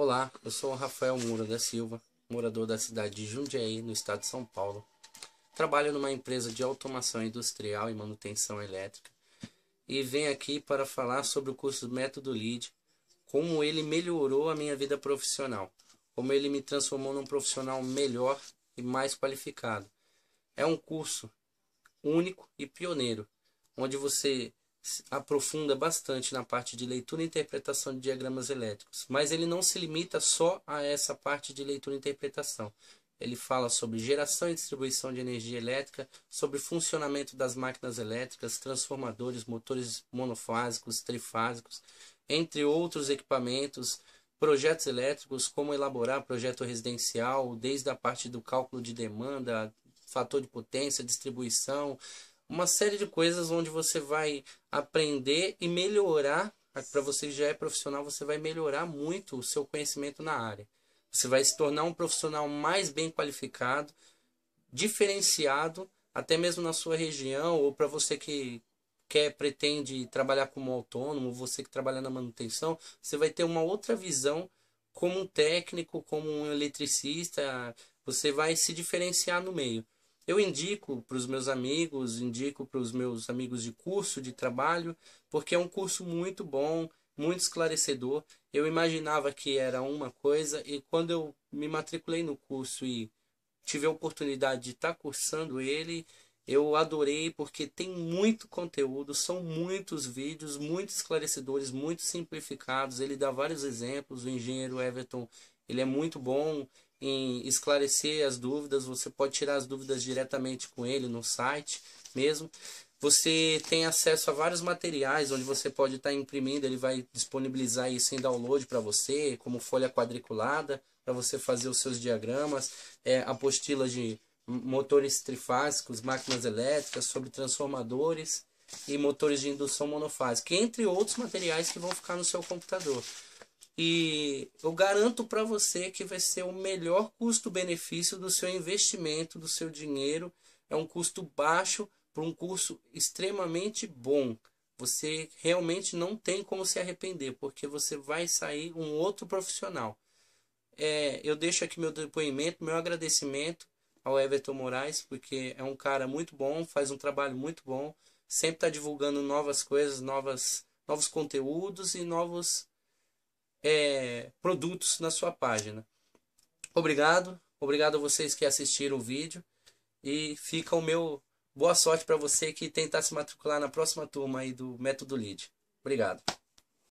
Olá, eu sou o Rafael Moura da Silva, morador da cidade de Jundiaí, no estado de São Paulo. Trabalho numa empresa de automação industrial e manutenção elétrica e venho aqui para falar sobre o curso Método Lead, como ele melhorou a minha vida profissional, como ele me transformou num profissional melhor e mais qualificado. É um curso único e pioneiro, onde você aprofunda bastante na parte de leitura e interpretação de diagramas elétricos, mas ele não se limita só a essa parte de leitura e interpretação. Ele fala sobre geração e distribuição de energia elétrica, sobre funcionamento das máquinas elétricas, transformadores, motores monofásicos, trifásicos, entre outros equipamentos, projetos elétricos, como elaborar projeto residencial, desde a parte do cálculo de demanda, fator de potência, distribuição, uma série de coisas onde você vai aprender e melhorar. Para você que já é profissional, você vai melhorar muito o seu conhecimento na área. Você vai se tornar um profissional mais bem qualificado, diferenciado, até mesmo na sua região, ou para você que quer, pretende trabalhar como autônomo, você que trabalha na manutenção, você vai ter uma outra visão como um técnico, como um eletricista, você vai se diferenciar no meio. Eu indico para os meus amigos, indico para os meus amigos de curso, de trabalho, porque é um curso muito bom, muito esclarecedor. Eu imaginava que era uma coisa e quando eu me matriculei no curso e tive a oportunidade de estar tá cursando ele, eu adorei porque tem muito conteúdo, são muitos vídeos, muito esclarecedores, muito simplificados. Ele dá vários exemplos. O engenheiro Everton, ele é muito bom em esclarecer as dúvidas, você pode tirar as dúvidas diretamente com ele no site mesmo. Você tem acesso a vários materiais onde você pode estar tá imprimindo, ele vai disponibilizar isso em download para você, como folha quadriculada, para você fazer os seus diagramas, é, apostila de motores trifásicos, máquinas elétricas, sobre transformadores e motores de indução monofásica, entre outros materiais que vão ficar no seu computador. E eu garanto para você que vai ser o melhor custo-benefício do seu investimento, do seu dinheiro. É um custo baixo para um curso extremamente bom. Você realmente não tem como se arrepender, porque você vai sair um outro profissional. É, eu deixo aqui meu depoimento, meu agradecimento ao Everton Moraes, porque é um cara muito bom, faz um trabalho muito bom, sempre está divulgando novas coisas, novas, novos conteúdos e novos é, produtos na sua página. Obrigado, obrigado a vocês que assistiram o vídeo e fica o meu boa sorte para você que tentar se matricular na próxima turma aí do Método Lead. Obrigado.